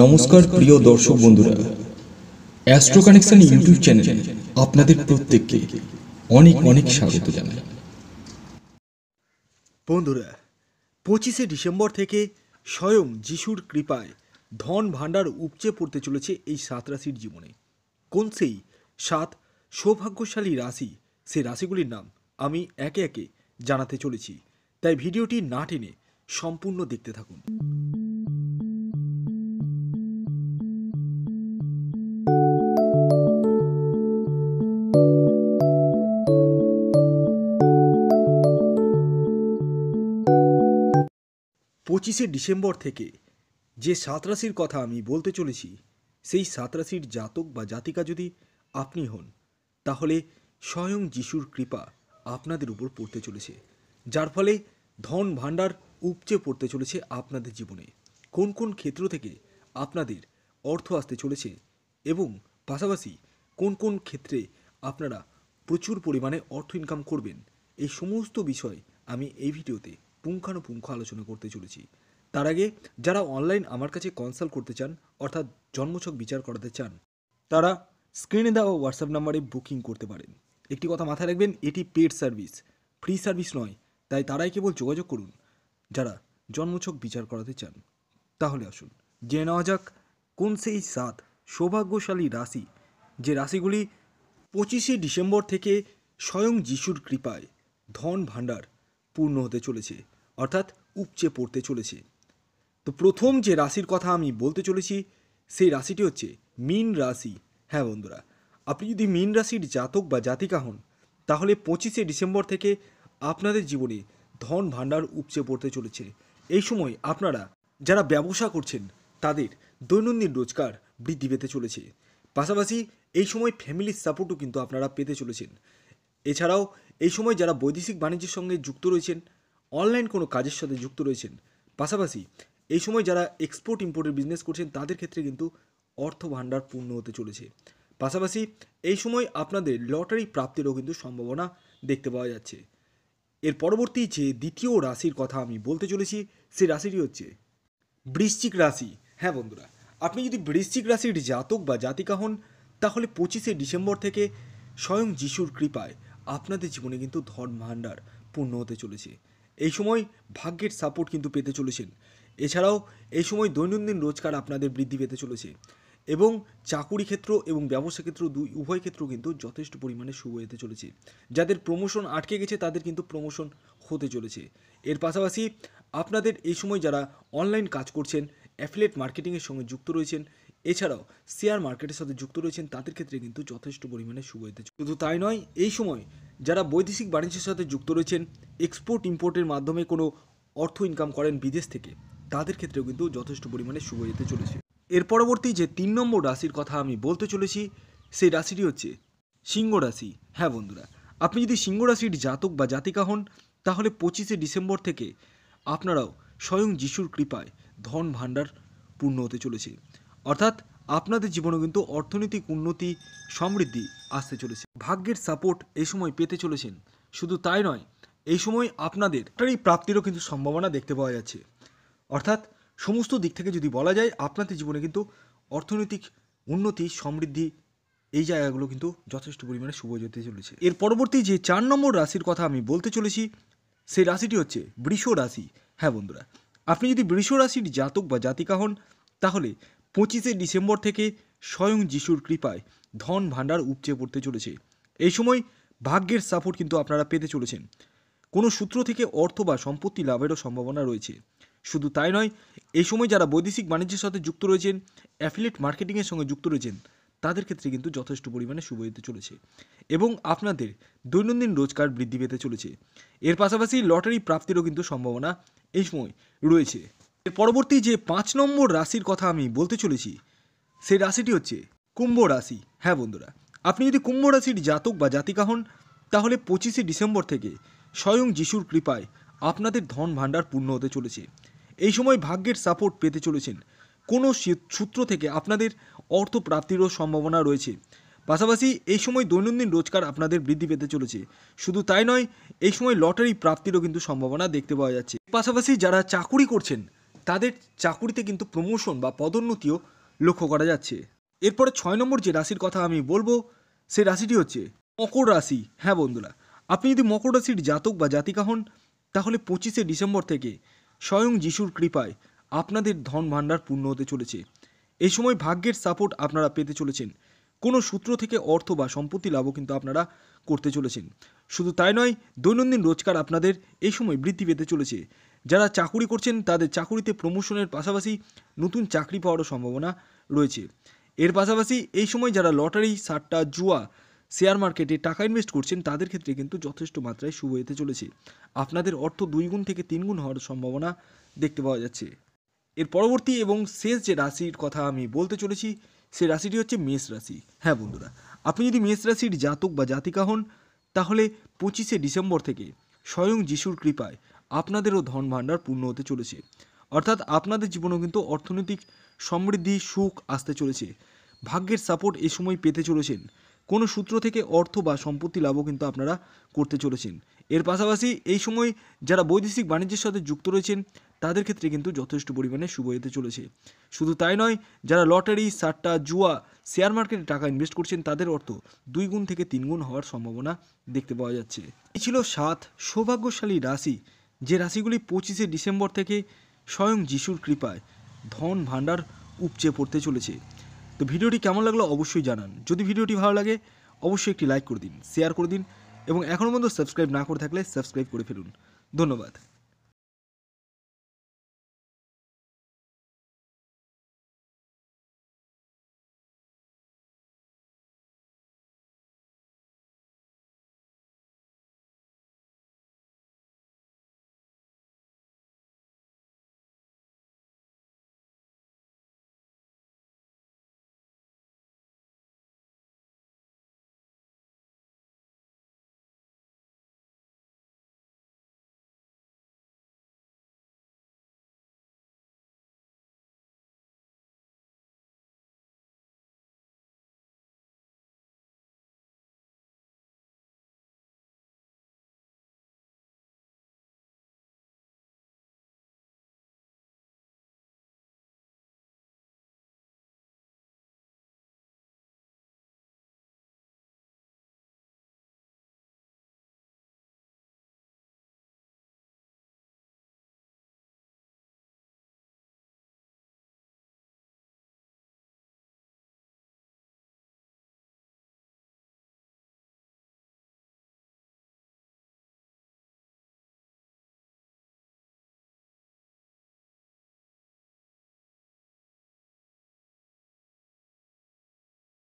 নমস্কার প্রিয় দর্শক বন্ধুরা অ্যাস্ট্রো কানেকশন ইউটিউব চ্যানেলে আপনাদের প্রত্যেককে অনেক অনেক স্বাগত জানাই বন্ধুরা পঁচিশে ডিসেম্বর থেকে স্বয়ং যিশুর কৃপায় ধন ভাণ্ডার উপচে পড়তে চলেছে এই সাত রাশির জীবনে কোন সেই সাত সৌভাগ্যশালী রাশি সেই রাশিগুলির নাম আমি একে একে জানাতে চলেছি তাই ভিডিওটি না টেনে সম্পূর্ণ দেখতে থাকুন পঁচিশে ডিসেম্বর থেকে যে সাত রাশির কথা আমি বলতে চলেছি সেই সাত রাশির জাতক বা জাতিকা যদি আপনি হন তাহলে স্বয়ং যিশুর কৃপা আপনাদের উপর পড়তে চলেছে যার ফলে ধন ভাণ্ডার উপচে পড়তে চলেছে আপনাদের জীবনে কোন কোন ক্ষেত্র থেকে আপনাদের অর্থ আসতে চলেছে এবং পাশাপাশি কোন কোন ক্ষেত্রে আপনারা প্রচুর পরিমাণে অর্থ ইনকাম করবেন এই সমস্ত বিষয় আমি এই ভিডিওতে পুঙ্খানুপুঙ্খ আলোচনা করতে চলেছি তার আগে যারা অনলাইন আমার কাছে কনসাল্ট করতে চান অর্থাৎ জন্মছক বিচার করাতে চান তারা স্ক্রিনে দেওয়া হোয়াটসঅ্যাপ নাম্বারে বুকিং করতে পারেন একটি কথা মাথায় রাখবেন এটি পেড সার্ভিস ফ্রি সার্ভিস নয় তাই তারাই কেবল যোগাযোগ করুন যারা জন্মছক বিচার করাতে চান তাহলে আসুন জেনে নেওয়া যাক কোন সেই সাত সৌভাগ্যশালী রাশি যে রাশিগুলি পঁচিশে ডিসেম্বর থেকে স্বয়ং যিশুর কৃপায় ধন ভাণ্ডার পূর্ণ হতে চলেছে অর্থাৎ উপচে পড়তে চলেছে তো প্রথম যে রাশির কথা আমি বলতে চলেছি সেই রাশিটি হচ্ছে মীন রাশি হ্যাঁ বন্ধুরা আপনি যদি মিন রাশির জাতক বা জাতিকা হন তাহলে পঁচিশে ডিসেম্বর থেকে আপনাদের জীবনে ধন ভাণ্ডার উপচে পড়তে চলেছে এই সময় আপনারা যারা ব্যবসা করছেন তাদের দৈনন্দিন রোজগার বৃদ্ধি পেতে চলেছে পাশাপাশি এই সময় ফ্যামিলির সাপোর্টও কিন্তু আপনারা পেতে চলেছেন এছাড়াও এই সময় যারা বৈদেশিক বাণিজ্যের সঙ্গে যুক্ত রয়েছেন অনলাইন কোনো কাজের সাথে যুক্ত রয়েছেন পাশাপাশি এই সময় যারা এক্সপোর্ট ইম্পোর্টের বিজনেস করছেন তাদের ক্ষেত্রে কিন্তু অর্থ ভাণ্ডার পূর্ণ হতে চলেছে পাশাপাশি এই সময় আপনাদের লটারি প্রাপ্তিরও কিন্তু সম্ভাবনা দেখতে পাওয়া যাচ্ছে এর পরবর্তী যে দ্বিতীয় রাশির কথা আমি বলতে চলেছি সেই রাশিটি হচ্ছে বৃশ্চিক রাশি হ্যাঁ বন্ধুরা আপনি যদি বৃশ্চিক রাশির জাতক বা জাতিকা হন তাহলে পঁচিশে ডিসেম্বর থেকে স্বয়ং যিশুর কৃপায় আপনাদের জীবনে কিন্তু ধর্মভাণ্ডার পূর্ণ হতে চলেছে এই সময় ভাগ্যের সাপোর্ট কিন্তু পেতে চলেছেন এছাড়াও এই সময় দৈনন্দিন রোজগার আপনাদের বৃদ্ধি পেতে চলেছে এবং চাকুরি ক্ষেত্র এবং ব্যবসা ক্ষেত্র দুই উভয় ক্ষেত্র কিন্তু যথেষ্ট পরিমাণে শুভ হতে চলেছে যাদের প্রমোশন আটকে গেছে তাদের কিন্তু প্রমোশন হতে চলেছে এর পাশাপাশি আপনাদের এই সময় যারা অনলাইন কাজ করছেন অ্যাফিলেট মার্কেটিংয়ের সঙ্গে যুক্ত রয়েছেন এছাড়াও শেয়ার মার্কেটের সাথে যুক্ত রয়েছেন তাদের ক্ষেত্রে কিন্তু যথেষ্ট পরিমাণে শুভ হতে শুধু তাই নয় এই সময় যারা বৈদেশিক বাণিজ্যের সাথে যুক্ত রয়েছেন এক্সপোর্ট ইম্পোর্টের মাধ্যমে কোনো অর্থ ইনকাম করেন বিদেশ থেকে তাদের ক্ষেত্রেও কিন্তু যথেষ্ট পরিমাণে শুভ যেতে চলেছে এর পরবর্তী যে তিন নম্বর রাশির কথা আমি বলতে চলেছি সেই রাশিটি হচ্ছে সিংহ রাশি হ্যাঁ বন্ধুরা আপনি যদি সিংহ রাশির জাতক বা জাতিকা হন তাহলে পঁচিশে ডিসেম্বর থেকে আপনারাও স্বয়ং যিশুর কৃপায় ধন ভাণ্ডার পূর্ণ হতে চলেছে অর্থাৎ আপনাদের জীবনে কিন্তু অর্থনৈতিক উন্নতি সমৃদ্ধি আসতে চলেছে ভাগ্যের সাপোর্ট এই সময় পেতে চলেছেন শুধু তাই নয় এই সময় আপনাদের এই প্রাপ্তিরও কিন্তু সম্ভাবনা দেখতে পাওয়া যাচ্ছে অর্থাৎ সমস্ত দিক থেকে যদি বলা যায় আপনাদের জীবনে কিন্তু অর্থনৈতিক উন্নতি সমৃদ্ধি এই জায়গাগুলো কিন্তু যথেষ্ট পরিমাণে শুভ যেতে চলেছে এর পরবর্তী যে চার নম্বর রাশির কথা আমি বলতে চলেছি সেই রাশিটি হচ্ছে বৃষ রাশি হ্যাঁ বন্ধুরা আপনি যদি বৃষ রাশির জাতক বা জাতিকা হন তাহলে পঁচিশে ডিসেম্বর থেকে স্বয়ং যিশুর কৃপায় ধন ভাণ্ডার উপচে পড়তে চলেছে এই সময় ভাগ্যের সাপোর্ট কিন্তু আপনারা পেতে চলেছেন কোনো সূত্র থেকে অর্থ বা সম্পত্তি লাভেরও সম্ভাবনা রয়েছে শুধু তাই নয় এই সময় যারা বৈদেশিক বাণিজ্যের সাথে যুক্ত রয়েছেন অ্যাফিলেট মার্কেটিংয়ের সঙ্গে যুক্ত রয়েছেন তাদের ক্ষেত্রে কিন্তু যথেষ্ট পরিমাণে শুভ হতে চলেছে এবং আপনাদের দৈনন্দিন রোজগার বৃদ্ধি পেতে চলেছে এর পাশাপাশি লটারি প্রাপ্তিরও কিন্তু সম্ভাবনা এই সময় রয়েছে এর পরবর্তী যে পাঁচ নম্বর রাশির কথা আমি বলতে চলেছি সেই রাশিটি হচ্ছে কুম্ভ রাশি হ্যাঁ বন্ধুরা আপনি যদি কুম্ভ রাশির জাতক বা জাতিকা হন তাহলে পঁচিশে ডিসেম্বর থেকে স্বয়ং যিশুর কৃপায় আপনাদের ধন ভাণ্ডার পূর্ণ হতে চলেছে এই সময় ভাগ্যের সাপোর্ট পেতে চলেছেন কোনো সূত্র থেকে আপনাদের অর্থ প্রাপ্তিরও সম্ভাবনা রয়েছে পাশাপাশি এই সময় দৈনন্দিন রোজগার আপনাদের বৃদ্ধি পেতে চলেছে শুধু তাই নয় এই সময় লটারি প্রাপ্তিরও কিন্তু সম্ভাবনা দেখতে পাওয়া যাচ্ছে পাশাপাশি যারা চাকুরি করছেন তাদের চাকুরিতে কিন্তু প্রমোশন বা পদোন্নতিও লক্ষ্য করা যাচ্ছে এরপরে ছয় নম্বর যে রাশির কথা আমি বলবো সে রাশিটি হচ্ছে মকর রাশি হ্যাঁ বন্ধুরা আপনি যদি মকর রাশির জাতক বা জাতিকা হন তাহলে পঁচিশে ডিসেম্বর থেকে স্বয়ং যিশুর কৃপায় আপনাদের ধন ভাণ্ডার পূর্ণ হতে চলেছে এই সময় ভাগ্যের সাপোর্ট আপনারা পেতে চলেছেন কোনো সূত্র থেকে অর্থ বা সম্পত্তি লাভও কিন্তু আপনারা করতে চলেছেন শুধু তাই নয় দৈনন্দিন রোজগার আপনাদের এই সময় বৃদ্ধি পেতে চলেছে যারা চাকুরি করছেন তাদের চাকুরিতে প্রমোশনের পাশাপাশি নতুন চাকরি পাওয়ারও সম্ভাবনা রয়েছে এর পাশাপাশি এই সময় যারা লটারি সাট্টা জুয়া শেয়ার মার্কেটে টাকা ইনভেস্ট করছেন তাদের ক্ষেত্রে কিন্তু যথেষ্ট মাত্রায় শুভ হতে চলেছে আপনাদের অর্থ দুই গুণ থেকে তিন গুণ হওয়ার সম্ভাবনা দেখতে পাওয়া যাচ্ছে এর পরবর্তী এবং শেষ যে রাশির কথা আমি বলতে চলেছি সে রাশিটি হচ্ছে মেষ রাশি হ্যাঁ বন্ধুরা আপনি যদি মেষ রাশির জাতক বা জাতিকা হন তাহলে পঁচিশে ডিসেম্বর থেকে স্বয়ং যিশুর কৃপায় আপনাদেরও ধন ভাণ্ডার পূর্ণ হতে চলেছে অর্থাৎ আপনাদের জীবনেও কিন্তু অর্থনৈতিক সমৃদ্ধি সুখ আসতে চলেছে ভাগ্যের সাপোর্ট এ সময় পেতে চলেছেন কোনো সূত্র থেকে অর্থ বা সম্পত্তি লাভও কিন্তু আপনারা করতে চলেছেন এর পাশাপাশি এই সময় যারা বৈদেশিক বাণিজ্যের সাথে যুক্ত রয়েছেন তাদের ক্ষেত্রে কিন্তু যথেষ্ট পরিমাণে শুভ হতে চলেছে শুধু তাই নয় যারা লটারি সাট্টা জুয়া শেয়ার মার্কেটে টাকা ইনভেস্ট করছেন তাদের অর্থ দুই গুণ থেকে তিন গুণ হওয়ার সম্ভাবনা দেখতে পাওয়া যাচ্ছে এই ছিল সাত সৌভাগ্যশালী রাশি যে রাশিগুলি পঁচিশে ডিসেম্বর থেকে স্বয়ং যিশুর কৃপায় ধন ভাণ্ডার উপচে পড়তে চলেছে তো ভিডিওটি কেমন লাগলো অবশ্যই জানান যদি ভিডিওটি ভালো লাগে অবশ্যই একটি লাইক করে দিন শেয়ার করে দিন এবং এখনও পর্যন্ত সাবস্ক্রাইব না করে থাকলে সাবস্ক্রাইব করে ফেলুন ধন্যবাদ